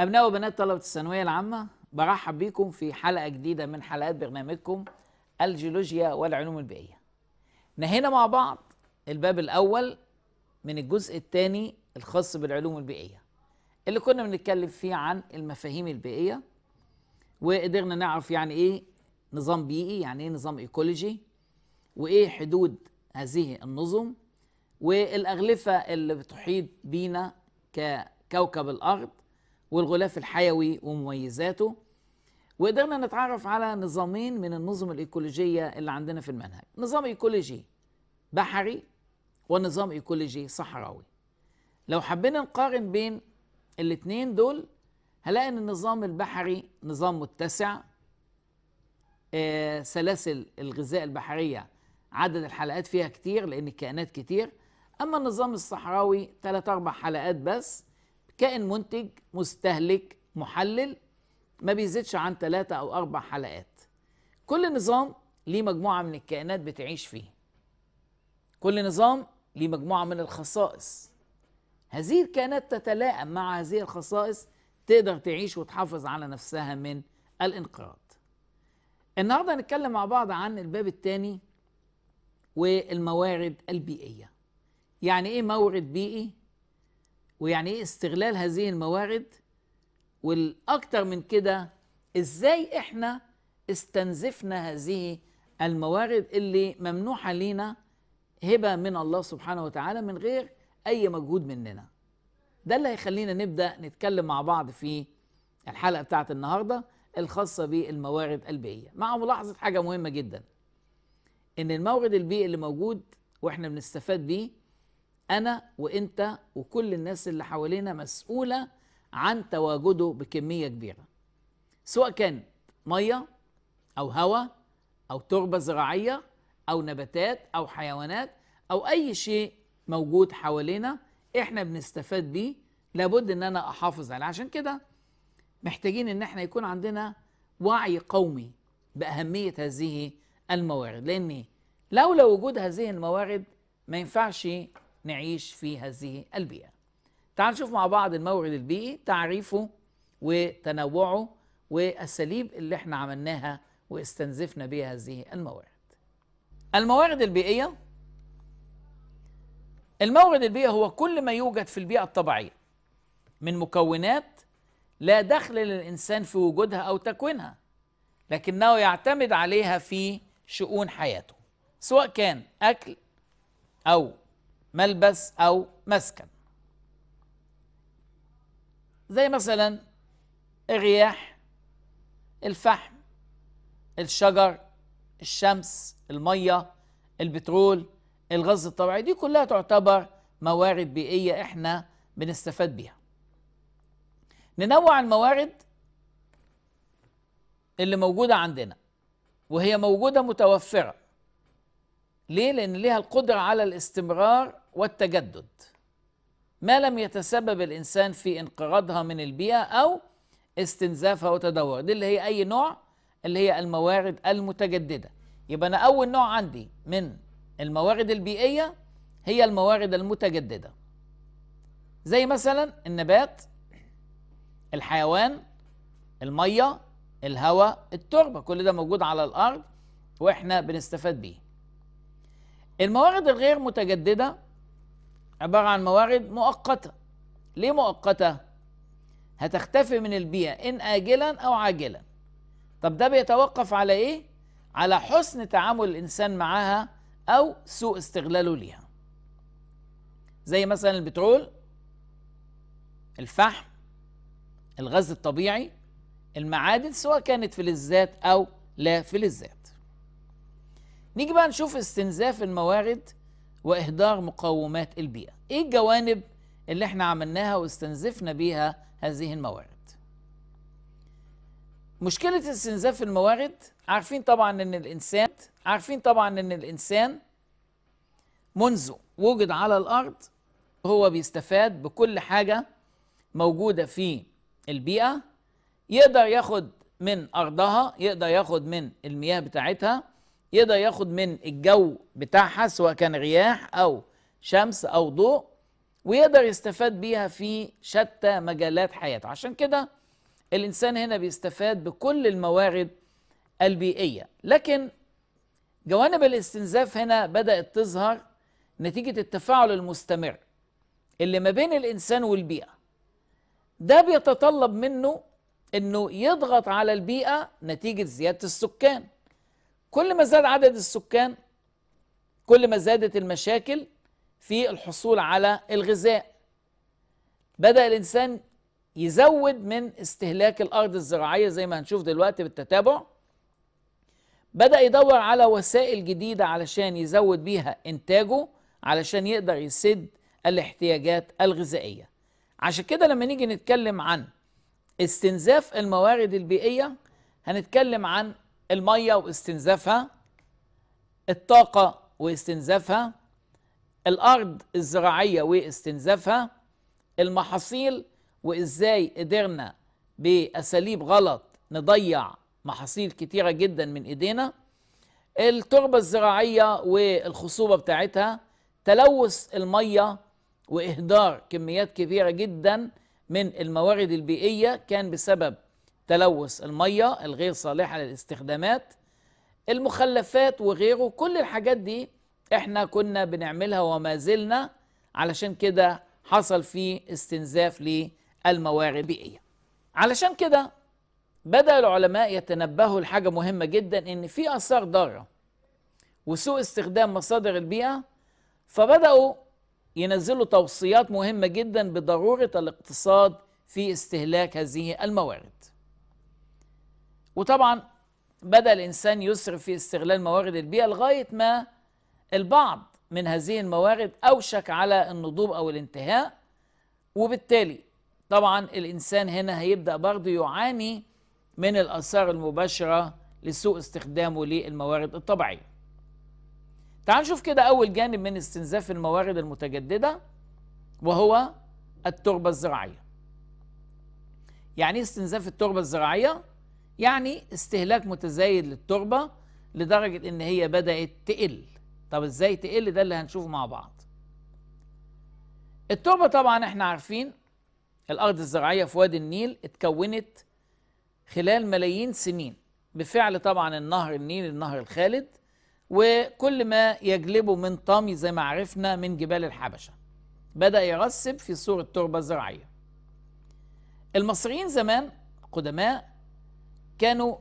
أبناء وبنات طلبة الثانوية العامة برحب بيكم في حلقة جديدة من حلقات برنامجكم الجيولوجيا والعلوم البيئية نهينا مع بعض الباب الأول من الجزء الثاني الخاص بالعلوم البيئية اللي كنا بنتكلم فيه عن المفاهيم البيئية وقدرنا نعرف يعني إيه نظام بيئي يعني إيه نظام إيكولوجي وإيه حدود هذه النظم والأغلفة اللي بتحيط بينا ككوكب الأرض والغلاف الحيوي ومميزاته وقدرنا نتعرف على نظامين من النظم الايكولوجيه اللي عندنا في المنهج نظام ايكولوجي بحري ونظام ايكولوجي صحراوي لو حبينا نقارن بين الاتنين دول هنلاقي ان النظام البحري نظام متسع آه سلاسل الغذاء البحريه عدد الحلقات فيها كتير لان الكائنات كتير اما النظام الصحراوي ثلاث اربع حلقات بس كائن منتج مستهلك محلل ما بيزيدش عن ثلاثة أو أربع حلقات كل نظام ليه مجموعة من الكائنات بتعيش فيه كل نظام ليه مجموعة من الخصائص هذه الكائنات تتلائم مع هذه الخصائص تقدر تعيش وتحافظ على نفسها من الانقراض النهاردة هنتكلم مع بعض عن الباب الثاني والموارد البيئية يعني ايه مورد بيئي ويعني ايه استغلال هذه الموارد والاكتر من كده ازاي احنا استنزفنا هذه الموارد اللي ممنوحه لينا هبه من الله سبحانه وتعالى من غير اي مجهود مننا ده اللي هيخلينا نبدا نتكلم مع بعض في الحلقه بتاعت النهارده الخاصه بالموارد البيئيه مع ملاحظه حاجه مهمه جدا ان المورد البيئي اللي موجود واحنا بنستفاد بيه انا وانت وكل الناس اللي حوالينا مسؤوله عن تواجده بكميه كبيره سواء كان ميه او هواء او تربه زراعيه او نباتات او حيوانات او اي شيء موجود حوالينا احنا بنستفاد بيه لابد ان انا احافظ عليه عشان كده محتاجين ان احنا يكون عندنا وعي قومي باهميه هذه الموارد لان لولا وجود هذه الموارد ما ينفعش نعيش في هذه البيئة تعال نشوف مع بعض الموعد البيئي تعريفه وتنوعه والأساليب اللي احنا عملناها واستنزفنا بها هذه الموارد الموارد البيئية المورد البيئي هو كل ما يوجد في البيئة الطبيعية من مكونات لا دخل للإنسان في وجودها أو تكوينها لكنه يعتمد عليها في شؤون حياته سواء كان أكل أو ملبس أو مسكن زي مثلا الرياح الفحم الشجر الشمس المية البترول الغاز الطبيعي دي كلها تعتبر موارد بيئية احنا بنستفاد بيها ننوع الموارد اللي موجودة عندنا وهي موجودة متوفرة ليه؟ لأن ليها القدرة على الاستمرار والتجدد ما لم يتسبب الإنسان في انقراضها من البيئة أو استنزافها وتدورها دي اللي هي أي نوع اللي هي الموارد المتجددة يبقى أنا أول نوع عندي من الموارد البيئية هي الموارد المتجددة زي مثلا النبات الحيوان المية الهواء التربة كل ده موجود على الأرض وإحنا بنستفاد بيه الموارد الغير متجددة عبارة عن موارد مؤقتة ليه مؤقتة؟ هتختفي من البيئة إن آجلا أو عاجلا طب ده بيتوقف على إيه؟ على حسن تعامل الإنسان معاها أو سوء استغلاله ليها زي مثلا البترول الفحم الغاز الطبيعي المعادن سواء كانت فلزات أو لا فلزات نيجي بقى نشوف استنزاف الموارد واهدار مقومات البيئه ايه الجوانب اللي احنا عملناها واستنزفنا بيها هذه الموارد مشكله استنزاف الموارد عارفين طبعا ان الانسان عارفين طبعا ان الانسان منذ وجد على الارض هو بيستفاد بكل حاجه موجوده في البيئه يقدر ياخد من ارضها يقدر ياخد من المياه بتاعتها يقدر ياخد من الجو بتاعها سواء كان رياح او شمس او ضوء ويقدر يستفاد بيها في شتى مجالات حياته عشان كده الانسان هنا بيستفاد بكل الموارد البيئيه لكن جوانب الاستنزاف هنا بدات تظهر نتيجه التفاعل المستمر اللي ما بين الانسان والبيئه ده بيتطلب منه انه يضغط على البيئه نتيجه زياده السكان كل ما زاد عدد السكان كل ما زادت المشاكل في الحصول على الغذاء بدأ الإنسان يزود من استهلاك الأرض الزراعية زي ما هنشوف دلوقتي بالتتابع بدأ يدور على وسائل جديدة علشان يزود بيها إنتاجه علشان يقدر يسد الاحتياجات الغذائية عشان كده لما نيجي نتكلم عن استنزاف الموارد البيئية هنتكلم عن المية واستنزافها الطاقة واستنزافها الأرض الزراعية واستنزافها المحاصيل وإزاي قدرنا بأساليب غلط نضيع محاصيل كتيرة جدا من إيدينا التربة الزراعية والخصوبة بتاعتها تلوث المية وإهدار كميات كبيرة جدا من الموارد البيئية كان بسبب تلوث الميه الغير صالحه للاستخدامات المخلفات وغيره كل الحاجات دي احنا كنا بنعملها وما زلنا علشان كده حصل في استنزاف للموارد البيئيه علشان كده بدأ العلماء يتنبهوا لحاجة مهمة جدا إن في آثار ضارة وسوء استخدام مصادر البيئة فبدأوا ينزلوا توصيات مهمة جدا بضرورة الاقتصاد في استهلاك هذه الموارد وطبعا بدأ الإنسان يسرف في استغلال موارد البيئة لغاية ما البعض من هذه الموارد أوشك على النضوب أو الانتهاء وبالتالي طبعا الإنسان هنا هيبدأ برضه يعاني من الآثار المباشرة لسوء استخدامه للموارد الطبيعية تعال نشوف كده أول جانب من استنزاف الموارد المتجددة وهو التربة الزراعية يعني إيه استنزاف التربة الزراعية يعني استهلاك متزايد للتربة لدرجة ان هي بدأت تقل طب ازاي تقل ده اللي هنشوفه مع بعض التربة طبعا احنا عارفين الارض الزراعية في وادي النيل اتكونت خلال ملايين سنين بفعل طبعا النهر النيل النهر الخالد وكل ما يجلبه من طامي زي ما عرفنا من جبال الحبشة بدأ يرسب في صورة تربة زراعية المصريين زمان قدماء كانوا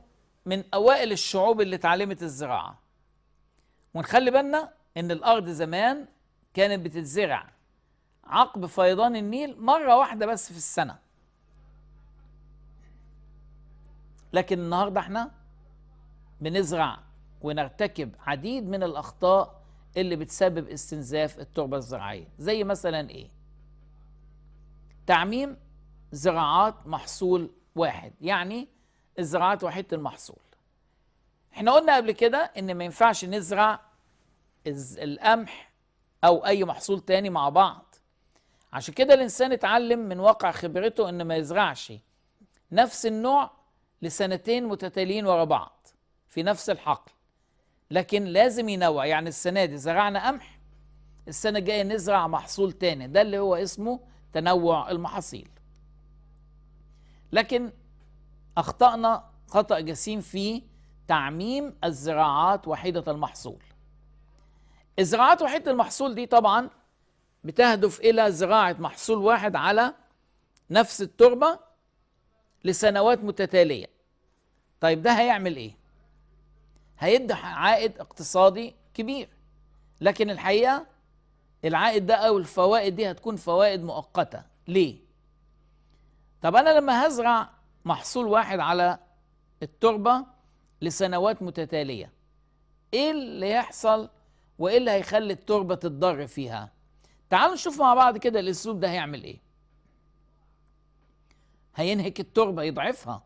من اوائل الشعوب اللي اتعلمت الزراعه ونخلي بالنا ان الارض زمان كانت بتتزرع عقب فيضان النيل مره واحده بس في السنه لكن النهارده احنا بنزرع ونرتكب عديد من الاخطاء اللي بتسبب استنزاف التربه الزراعيه زي مثلا ايه تعميم زراعات محصول واحد يعني الزراعات وحيده المحصول احنا قلنا قبل كده ان ما ينفعش نزرع القمح او اي محصول تاني مع بعض عشان كده الانسان اتعلم من واقع خبرته ان ما يزرعش نفس النوع لسنتين متتاليين ورا بعض في نفس الحقل لكن لازم ينوع يعني السنه دي زرعنا قمح السنه الجايه نزرع محصول تاني ده اللي هو اسمه تنوع المحاصيل لكن اخطانا خطا جسيم في تعميم الزراعات وحيده المحصول الزراعات وحيده المحصول دي طبعا بتهدف الى زراعه محصول واحد على نفس التربه لسنوات متتاليه طيب ده هيعمل ايه هيدي عائد اقتصادي كبير لكن الحقيقه العائد ده او الفوائد دي هتكون فوائد مؤقته ليه طب انا لما هزرع محصول واحد على التربة لسنوات متتالية ايه اللي هيحصل وايه اللي هيخلي التربة تضر فيها تعالوا نشوف مع بعض كده الاسلوب ده هيعمل ايه هينهك التربة يضعفها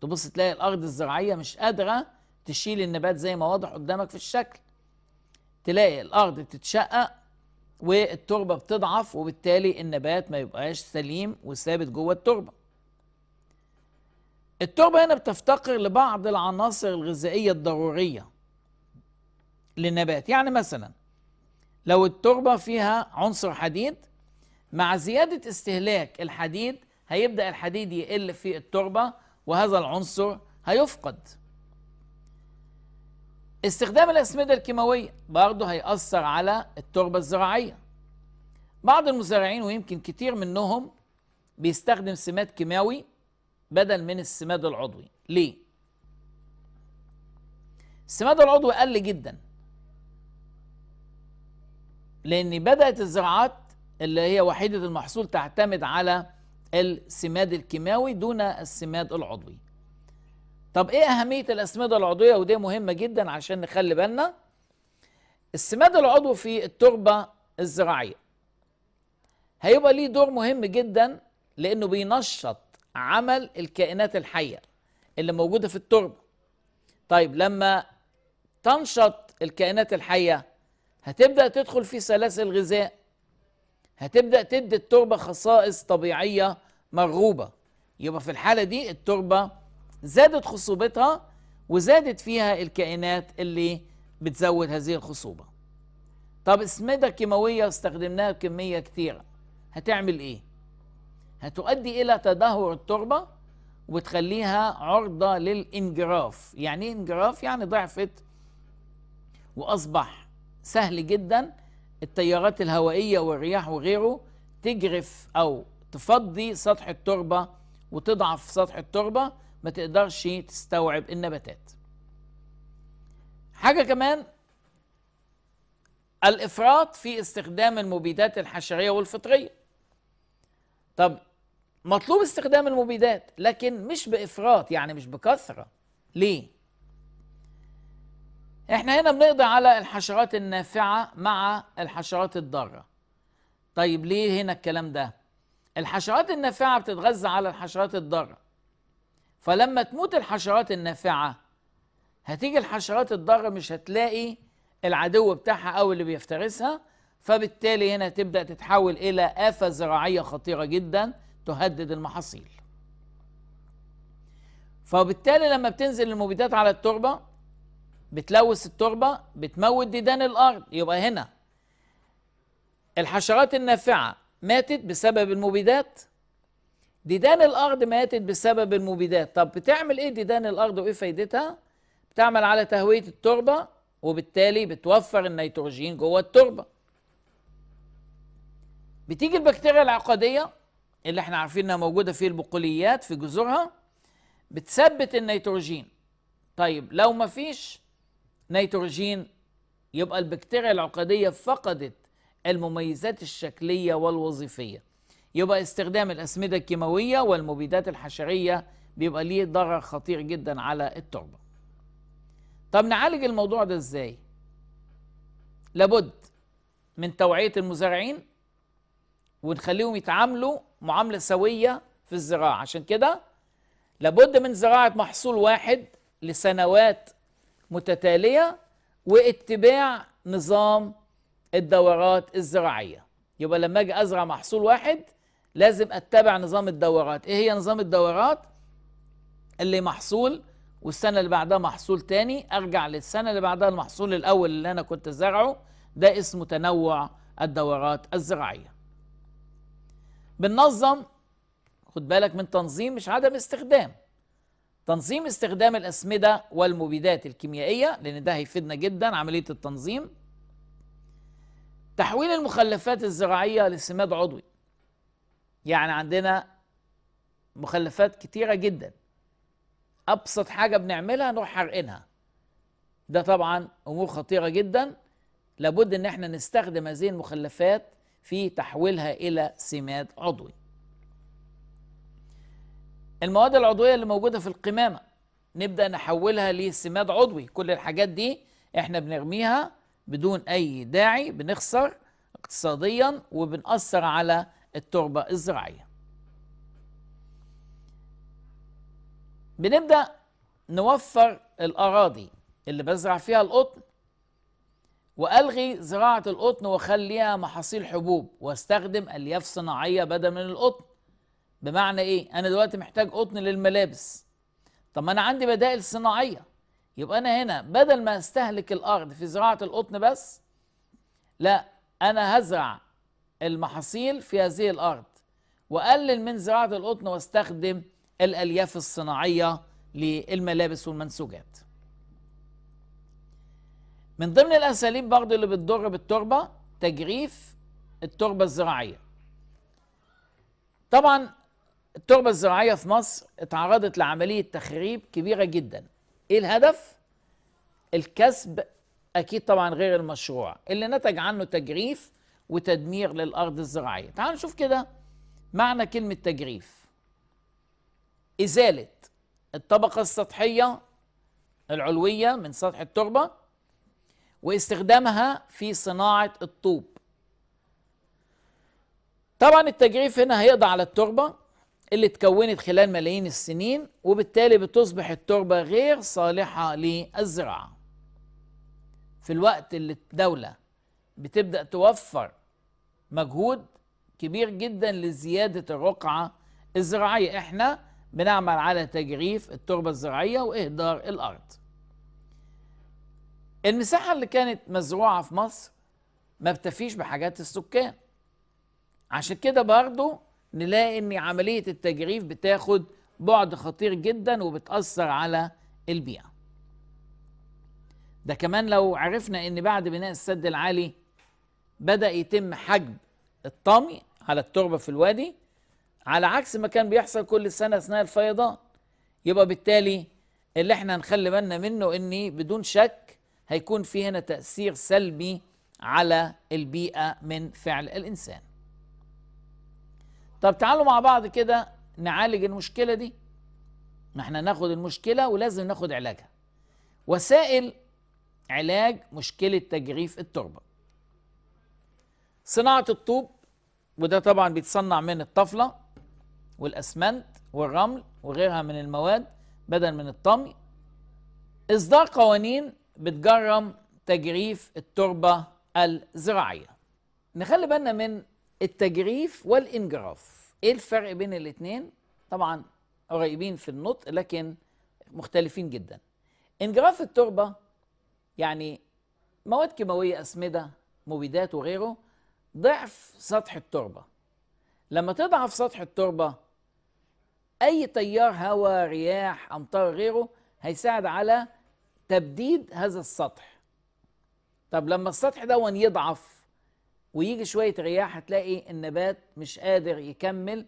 تبص تلاقي الارض الزراعية مش قادرة تشيل النبات زي ما واضح قدامك في الشكل تلاقي الارض بتتشقق والتربه بتضعف وبالتالي النبات ما يبقاش سليم وثابت جوه التربه التربة هنا بتفتقر لبعض العناصر الغذائية الضرورية للنبات يعني مثلا لو التربة فيها عنصر حديد مع زيادة استهلاك الحديد هيبدأ الحديد يقل في التربة وهذا العنصر هيفقد استخدام الأسمدة الكيماوية برضه هيأثر على التربة الزراعية بعض المزارعين ويمكن كتير منهم بيستخدم سمات كيماوي بدل من السماد العضوي ليه السماد العضوي قل جدا لان بدات الزراعات اللي هي وحيده المحصول تعتمد على السماد الكيماوي دون السماد العضوي طب ايه اهميه الاسمده العضويه ودي مهمه جدا عشان نخلي بالنا السماد العضوي في التربه الزراعيه هيبقى ليه دور مهم جدا لانه بينشط عمل الكائنات الحيه اللي موجوده في التربه طيب لما تنشط الكائنات الحيه هتبدا تدخل في سلاسل غذاء هتبدا تدي التربه خصائص طبيعيه مرغوبه يبقى في الحاله دي التربه زادت خصوبتها وزادت فيها الكائنات اللي بتزود هذه الخصوبه طب اسمده كيماويه استخدمناها بكميه كتيره هتعمل ايه هتؤدي إلى تدهور التربة وتخليها عرضة للانجراف يعني ايه انجراف يعني ضعفت وأصبح سهل جدا التيارات الهوائية والرياح وغيره تجرف أو تفضي سطح التربة وتضعف سطح التربة ما تقدرش تستوعب النباتات حاجة كمان الإفراط في استخدام المبيدات الحشرية والفطرية طب مطلوب استخدام المبيدات لكن مش بافراط يعني مش بكثره ليه احنا هنا بنقضي على الحشرات النافعه مع الحشرات الضاره طيب ليه هنا الكلام ده الحشرات النافعه بتتغذى على الحشرات الضاره فلما تموت الحشرات النافعه هتيجي الحشرات الضاره مش هتلاقي العدو بتاعها او اللي بيفترسها فبالتالي هنا تبدا تتحول الى افه زراعيه خطيره جدا تهدد المحاصيل فبالتالي لما بتنزل المبيدات على التربة بتلوث التربة بتموت ديدان الأرض يبقى هنا الحشرات النافعة ماتت بسبب المبيدات ديدان الأرض ماتت بسبب المبيدات طب بتعمل إيه ديدان الأرض وإيه فايدتها؟ بتعمل على تهوية التربة وبالتالي بتوفر النيتروجين جوه التربة بتيجي البكتيريا العقدية اللي احنا عارفين انها موجوده في البقوليات في جذورها بتثبت النيتروجين طيب لو ما فيش نيتروجين يبقى البكتيريا العقديه فقدت المميزات الشكليه والوظيفيه يبقى استخدام الاسمده الكيماويه والمبيدات الحشريه بيبقى ليه ضرر خطير جدا على التربه طب نعالج الموضوع ده ازاي لابد من توعيه المزارعين ونخليهم يتعاملوا معامله سويه في الزراعه عشان كده لابد من زراعه محصول واحد لسنوات متتاليه واتباع نظام الدورات الزراعيه يبقى لما اجي ازرع محصول واحد لازم اتبع نظام الدورات ايه هي نظام الدورات اللي محصول والسنه اللي بعدها محصول تاني ارجع للسنه اللي بعدها المحصول الاول اللي انا كنت زرعه ده اسمه تنوع الدورات الزراعيه بننظم خد بالك من تنظيم مش عدم استخدام تنظيم استخدام الأسمدة والمبيدات الكيميائية لأن ده هيفيدنا جدا عملية التنظيم تحويل المخلفات الزراعية لسماد عضوي يعني عندنا مخلفات كتيرة جدا أبسط حاجة بنعملها نروح حرقينها ده طبعا أمور خطيرة جدا لابد إن احنا نستخدم هذه المخلفات في تحويلها إلى سماد عضوي المواد العضوية اللي موجودة في القمامة نبدأ نحولها لسماد عضوي كل الحاجات دي احنا بنرميها بدون أي داعي بنخسر اقتصاديا وبنأثر على التربة الزراعية بنبدأ نوفر الأراضي اللي بزرع فيها القطن وألغي زراعة القطن وخليها محاصيل حبوب واستخدم ألياف صناعية بدل من القطن بمعنى إيه؟ أنا دلوقتي محتاج قطن للملابس طب ما أنا عندي بدائل صناعية يبقى أنا هنا بدل ما أستهلك الأرض في زراعة القطن بس لا أنا هزرع المحاصيل في هذه الأرض وأقلل من زراعة القطن واستخدم الألياف الصناعية للملابس والمنسوجات من ضمن الاساليب برضه اللي بتضر بالتربه تجريف التربه الزراعيه طبعا التربه الزراعيه في مصر اتعرضت لعمليه تخريب كبيره جدا ايه الهدف الكسب اكيد طبعا غير المشروع اللي نتج عنه تجريف وتدمير للارض الزراعيه تعالوا نشوف كده معنى كلمه تجريف ازاله الطبقه السطحيه العلويه من سطح التربه واستخدامها في صناعة الطوب طبعا التجريف هنا هيقضي على التربة اللي تكونت خلال ملايين السنين وبالتالي بتصبح التربة غير صالحة للزراعة في الوقت اللي الدولة بتبدأ توفر مجهود كبير جدا لزيادة الرقعة الزراعية احنا بنعمل على تجريف التربة الزراعية وإهدار الأرض المساحة اللي كانت مزروعة في مصر ما بتفيش بحاجات السكان عشان كده برضو نلاقي ان عملية التجريف بتاخد بعد خطير جدا وبتأثر على البيئة ده كمان لو عرفنا ان بعد بناء السد العالي بدأ يتم حجب الطمي على التربة في الوادي على عكس ما كان بيحصل كل سنة أثناء الفيضان يبقى بالتالي اللي احنا هنخلي بالنا منه ان بدون شك هيكون في هنا تأثير سلبي على البيئة من فعل الإنسان طب تعالوا مع بعض كده نعالج المشكلة دي ما احنا ناخد المشكلة ولازم ناخد علاجها وسائل علاج مشكلة تجريف التربة صناعة الطوب وده طبعا بيتصنع من الطفلة والأسمنت والرمل وغيرها من المواد بدل من الطمي إصدار قوانين بتجرم تجريف التربة الزراعية نخلي بالنا من التجريف والانجراف ايه الفرق بين الاتنين طبعا قريبين في النطق لكن مختلفين جدا انجراف التربة يعني مواد كيماوية أسمدة مبيدات وغيره ضعف سطح التربة لما تضعف سطح التربة أي تيار هواء رياح أمطار غيره هيساعد على تبديد هذا السطح طب لما السطح ده يضعف ويجي شوية رياح هتلاقي النبات مش قادر يكمل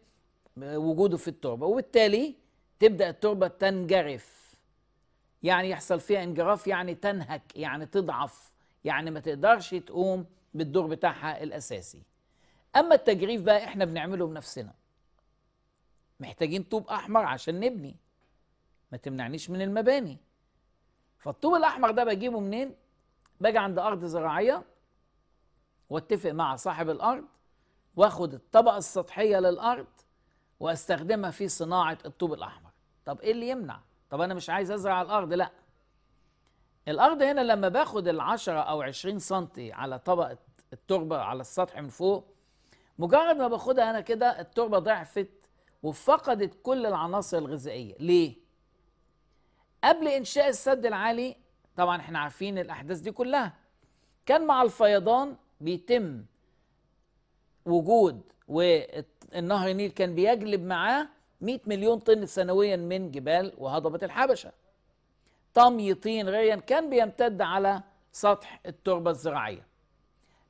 وجوده في التربة وبالتالي تبدأ التربة تنجرف يعني يحصل فيها انجراف يعني تنهك يعني تضعف يعني ما تقدرش تقوم بالدور بتاعها الأساسي أما التجريف بقى إحنا بنعمله بنفسنا محتاجين طوب أحمر عشان نبني ما تمنعنيش من المباني فالطوب الاحمر ده بجيبه منين باجي عند ارض زراعيه واتفق مع صاحب الارض واخد الطبقه السطحيه للارض واستخدمها في صناعه الطوب الاحمر طب ايه اللي يمنع طب انا مش عايز ازرع الارض لا الارض هنا لما باخد ال10 او 20 سم على طبقه التربه على السطح من فوق مجرد ما باخدها انا كده التربه ضعفت وفقدت كل العناصر الغذائيه ليه قبل انشاء السد العالي طبعا احنا عارفين الاحداث دي كلها كان مع الفيضان بيتم وجود والنهر النيل كان بيجلب معاه 100 مليون طن سنويا من جبال وهضبة الحبشة طمي طين غيا كان بيمتد على سطح التربة الزراعية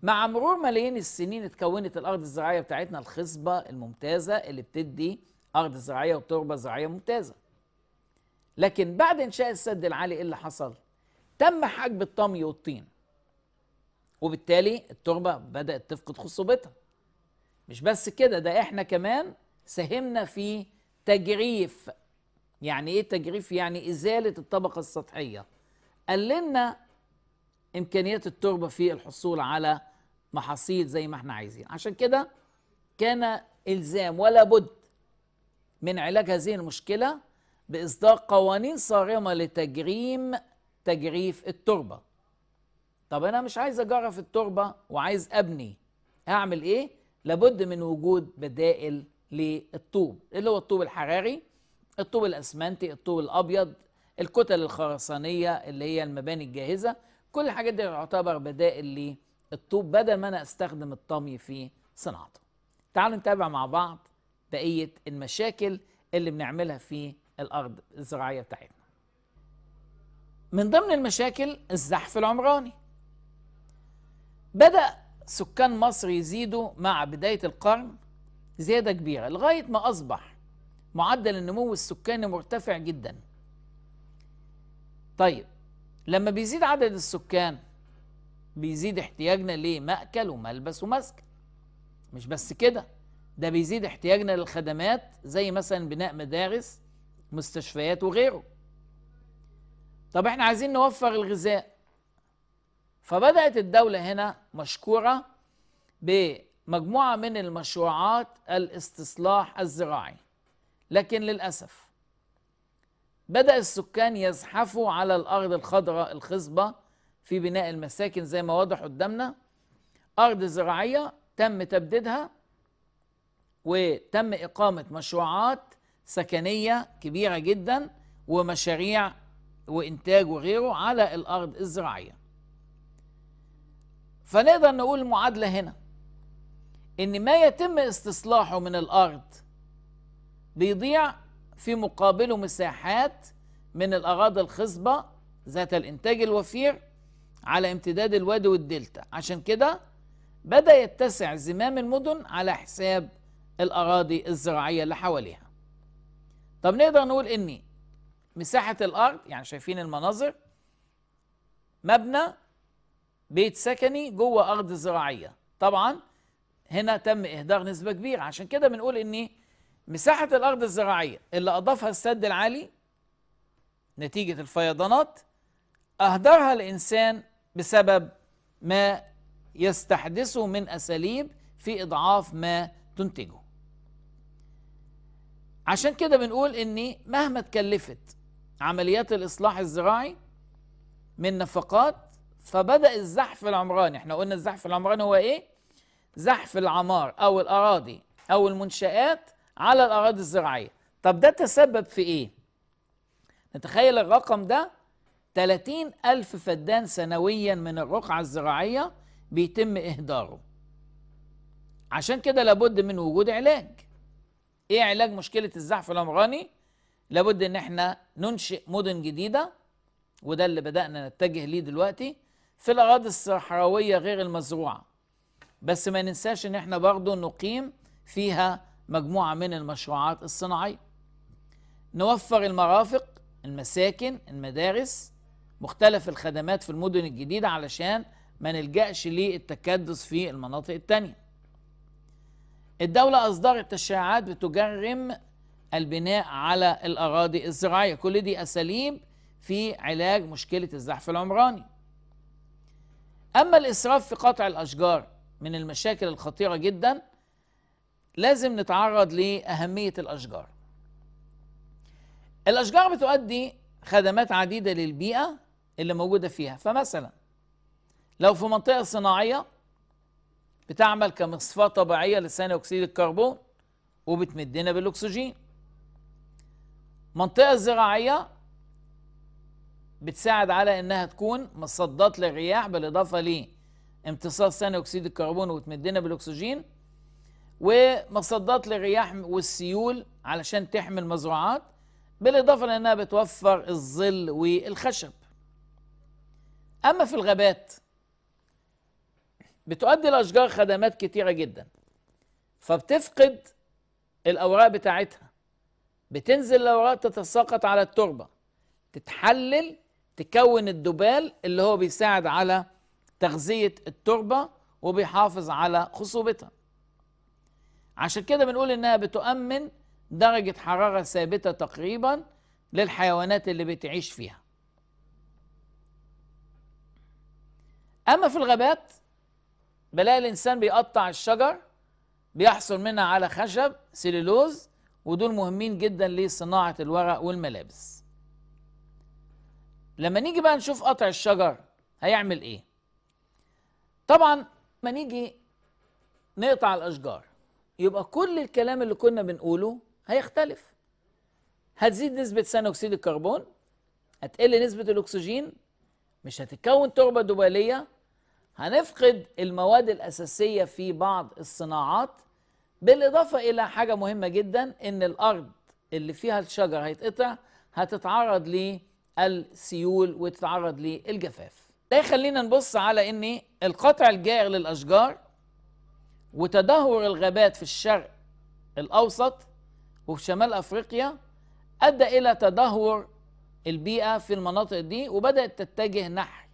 مع مرور ملايين السنين اتكونت الأرض الزراعية بتاعتنا الخصبة الممتازة اللي بتدي أرض زراعية وتربة زراعية ممتازة لكن بعد انشاء السد العالي ايه اللي حصل تم حجب الطمي والطين وبالتالي التربه بدات تفقد خصوبتها مش بس كده ده احنا كمان ساهمنا في تجريف يعني ايه تجريف يعني ازاله الطبقه السطحيه قللنا امكانيات التربه في الحصول على محاصيل زي ما احنا عايزين عشان كده كان الزام ولا بد من علاج هذه المشكله باصدار قوانين صارمه لتجريم تجريف التربه طب انا مش عايز اجرف التربه وعايز ابني هعمل ايه لابد من وجود بدائل للطوب إيه اللي هو الطوب الحراري الطوب الاسمنتي الطوب الابيض الكتل الخرسانيه اللي هي المباني الجاهزه كل الحاجات دي تعتبر بدائل للطوب بدل ما انا استخدم الطمي في صناعته تعالوا نتابع مع بعض بقيه المشاكل اللي بنعملها في الأرض الزراعية بتاعتنا من ضمن المشاكل الزحف العمراني بدأ سكان مصر يزيدوا مع بداية القرن زيادة كبيرة لغاية ما أصبح معدل النمو السكاني مرتفع جدا طيب لما بيزيد عدد السكان بيزيد احتياجنا لمأكل وملبس ومسكن مش بس كده ده بيزيد احتياجنا للخدمات زي مثلا بناء مدارس مستشفيات وغيره طب احنا عايزين نوفر الغذاء فبدأت الدولة هنا مشكورة بمجموعة من المشروعات الاستصلاح الزراعي لكن للأسف بدأ السكان يزحفوا على الأرض الخضراء الخصبة في بناء المساكن زي ما واضح قدامنا أرض زراعية تم تبديدها وتم إقامة مشروعات سكنيه كبيره جدا ومشاريع وانتاج وغيره على الارض الزراعيه فنقدر نقول المعادله هنا ان ما يتم استصلاحه من الارض بيضيع في مقابله مساحات من الاراضي الخصبه ذات الانتاج الوفير على امتداد الوادي والدلتا عشان كده بدا يتسع زمام المدن على حساب الاراضي الزراعيه اللي حواليها طب نقدر نقول ان مساحه الارض يعني شايفين المناظر مبنى بيت سكني جوه ارض زراعيه طبعا هنا تم اهدار نسبه كبيره عشان كده بنقول ان مساحه الارض الزراعيه اللي اضافها السد العالي نتيجه الفيضانات اهدرها الانسان بسبب ما يستحدثه من اساليب في اضعاف ما تنتجه عشان كده بنقول ان مهما تكلفت عمليات الاصلاح الزراعي من نفقات فبدا الزحف العمراني احنا قلنا الزحف العمراني هو ايه زحف العمار او الاراضي او المنشات على الاراضي الزراعيه طب ده تسبب في ايه نتخيل الرقم ده 30 ألف فدان سنويا من الرقعة الزراعية بيتم إهداره عشان كده لابد من وجود علاج ايه علاج مشكله الزحف العمراني لابد ان احنا ننشئ مدن جديده وده اللي بدانا نتجه ليه دلوقتي في الاراضي الصحراويه غير المزروعه بس ما ننساش ان احنا برضه نقيم فيها مجموعه من المشروعات الصناعيه نوفر المرافق المساكن المدارس مختلف الخدمات في المدن الجديده علشان ما نلجاش للتكدس في المناطق التانيه الدولة أصدرت تشريعات بتجرم البناء على الأراضي الزراعية كل دي أساليب في علاج مشكلة الزحف العمراني أما الإسراف في قطع الأشجار من المشاكل الخطيرة جدا لازم نتعرض لأهمية الأشجار الأشجار بتؤدي خدمات عديدة للبيئة اللي موجودة فيها فمثلا لو في منطقة صناعية بتعمل كمصفاة طبيعية لثاني أكسيد الكربون وبتمدنا بالأكسجين منطقة الزراعية بتساعد على انها تكون مصدات للرياح بالاضافه لامتصاص ثاني اكسيد الكربون وتمدنا بالاكسجين ومصدات للرياح والسيول علشان تحمي المزروعات بالاضافه لانها بتوفر الظل والخشب اما في الغابات بتؤدي الاشجار خدمات كتيره جدا فبتفقد الاوراق بتاعتها بتنزل الاوراق تتساقط على التربه تتحلل تكون الدبال اللي هو بيساعد على تغذيه التربه وبيحافظ على خصوبتها عشان كده بنقول انها بتؤمن درجه حراره ثابته تقريبا للحيوانات اللي بتعيش فيها اما في الغابات بلاقي الانسان بيقطع الشجر بيحصل منها على خشب سيلولوز ودول مهمين جدا لصناعه الورق والملابس لما نيجي بقى نشوف قطع الشجر هيعمل ايه طبعا لما نيجي نقطع الاشجار يبقى كل الكلام اللي كنا بنقوله هيختلف هتزيد نسبه ثاني اكسيد الكربون هتقل نسبه الاكسجين مش هتتكون تربه دبليه هنفقد المواد الأساسية في بعض الصناعات بالإضافة إلى حاجة مهمة جدا إن الأرض اللي فيها الشجر هيتقطع هتتعرض للسيول وتتعرض للجفاف ده يخلينا نبص على إن القطع الجائر للأشجار وتدهور الغابات في الشرق الأوسط وفي شمال أفريقيا أدى إلى تدهور البيئة في المناطق دي وبدأت تتجه نحو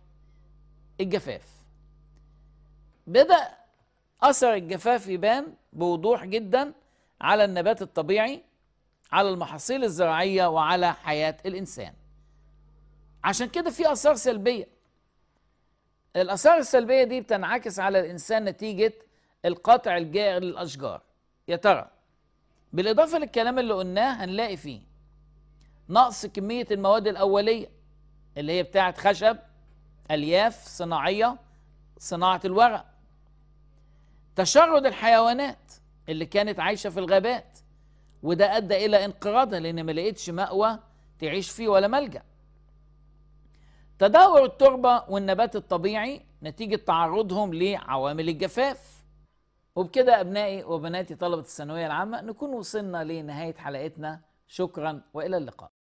الجفاف بدأ أثر الجفاف يبان بوضوح جدا على النبات الطبيعي على المحاصيل الزراعية وعلى حياة الإنسان عشان كده في آثار سلبية الآثار السلبية دي بتنعكس على الإنسان نتيجة القطع الجائر للأشجار يا ترى بالإضافة للكلام اللي قلناه هنلاقي فيه نقص كمية المواد الأولية اللي هي بتاعة خشب ألياف صناعية صناعة الورق تشرد الحيوانات اللي كانت عايشة في الغابات وده أدى إلى انقراضها لأن ما لقيتش مأوى تعيش فيه ولا ملجأ تدهور التربة والنبات الطبيعي نتيجة تعرضهم لعوامل الجفاف وبكده أبنائي وبناتي طلبة الثانوية العامة نكون وصلنا لنهاية حلقتنا شكرا وإلى اللقاء